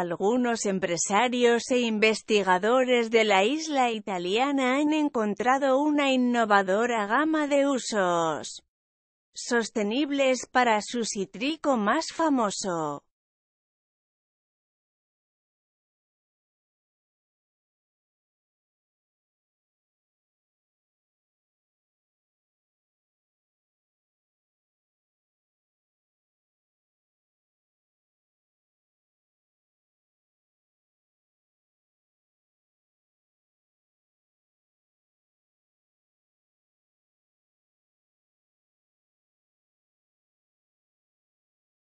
Algunos empresarios e investigadores de la isla italiana han encontrado una innovadora gama de usos sostenibles para su citrico más famoso.